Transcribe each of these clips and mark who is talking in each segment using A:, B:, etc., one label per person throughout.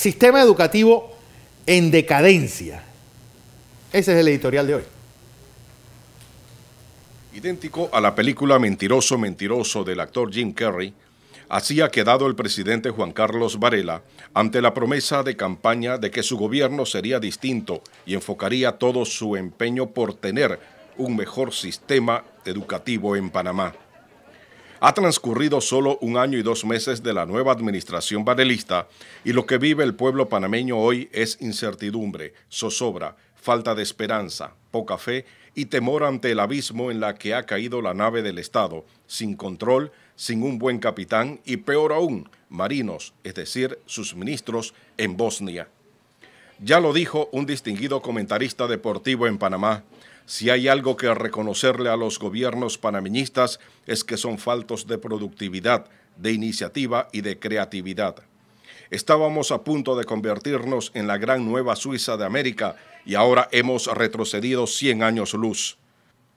A: Sistema educativo en decadencia. Ese es el editorial de hoy. Idéntico a la película Mentiroso, Mentiroso del actor Jim Carrey, así ha quedado el presidente Juan Carlos Varela ante la promesa de campaña de que su gobierno sería distinto y enfocaría todo su empeño por tener un mejor sistema educativo en Panamá. Ha transcurrido solo un año y dos meses de la nueva administración barelista y lo que vive el pueblo panameño hoy es incertidumbre, zozobra, falta de esperanza, poca fe y temor ante el abismo en la que ha caído la nave del Estado, sin control, sin un buen capitán y peor aún, marinos, es decir, sus ministros en Bosnia. Ya lo dijo un distinguido comentarista deportivo en Panamá, si hay algo que reconocerle a los gobiernos panameñistas es que son faltos de productividad, de iniciativa y de creatividad. Estábamos a punto de convertirnos en la gran nueva Suiza de América y ahora hemos retrocedido 100 años luz.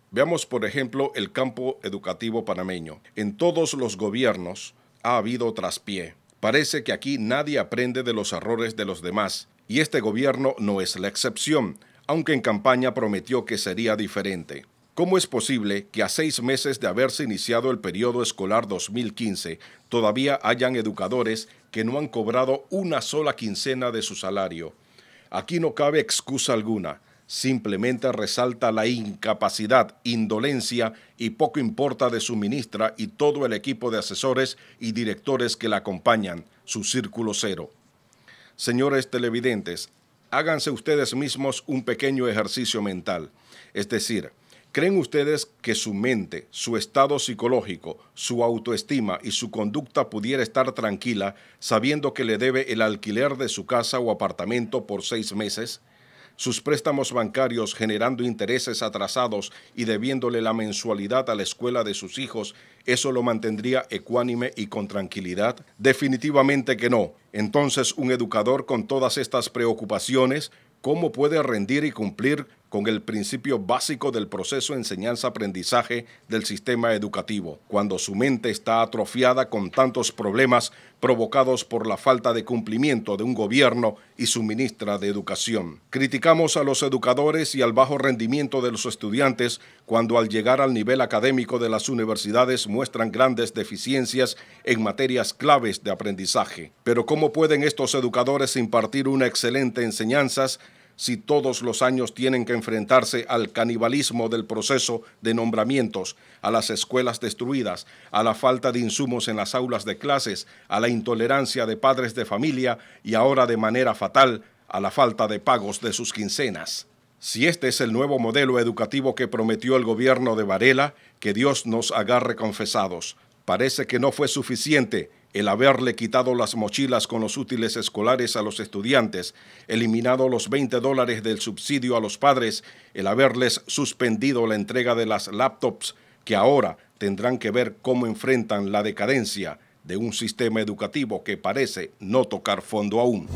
A: Veamos, por ejemplo, el campo educativo panameño. En todos los gobiernos ha habido traspié. Parece que aquí nadie aprende de los errores de los demás y este gobierno no es la excepción aunque en campaña prometió que sería diferente. ¿Cómo es posible que a seis meses de haberse iniciado el periodo escolar 2015 todavía hayan educadores que no han cobrado una sola quincena de su salario? Aquí no cabe excusa alguna, simplemente resalta la incapacidad, indolencia y poco importa de su ministra y todo el equipo de asesores y directores que la acompañan, su círculo cero. Señores televidentes, háganse ustedes mismos un pequeño ejercicio mental. Es decir, ¿creen ustedes que su mente, su estado psicológico, su autoestima y su conducta pudiera estar tranquila sabiendo que le debe el alquiler de su casa o apartamento por seis meses? sus préstamos bancarios generando intereses atrasados y debiéndole la mensualidad a la escuela de sus hijos, ¿eso lo mantendría ecuánime y con tranquilidad? Definitivamente que no. Entonces, un educador con todas estas preocupaciones, ¿cómo puede rendir y cumplir con el principio básico del proceso enseñanza-aprendizaje del sistema educativo, cuando su mente está atrofiada con tantos problemas provocados por la falta de cumplimiento de un gobierno y su ministra de Educación. Criticamos a los educadores y al bajo rendimiento de los estudiantes cuando al llegar al nivel académico de las universidades muestran grandes deficiencias en materias claves de aprendizaje. Pero ¿cómo pueden estos educadores impartir una excelente enseñanza si todos los años tienen que enfrentarse al canibalismo del proceso de nombramientos, a las escuelas destruidas, a la falta de insumos en las aulas de clases, a la intolerancia de padres de familia y ahora de manera fatal a la falta de pagos de sus quincenas? Si este es el nuevo modelo educativo que prometió el gobierno de Varela, que Dios nos agarre confesados. Parece que no fue suficiente el haberle quitado las mochilas con los útiles escolares a los estudiantes, eliminado los 20 dólares del subsidio a los padres, el haberles suspendido la entrega de las laptops, que ahora tendrán que ver cómo enfrentan la decadencia de un sistema educativo que parece no tocar fondo aún.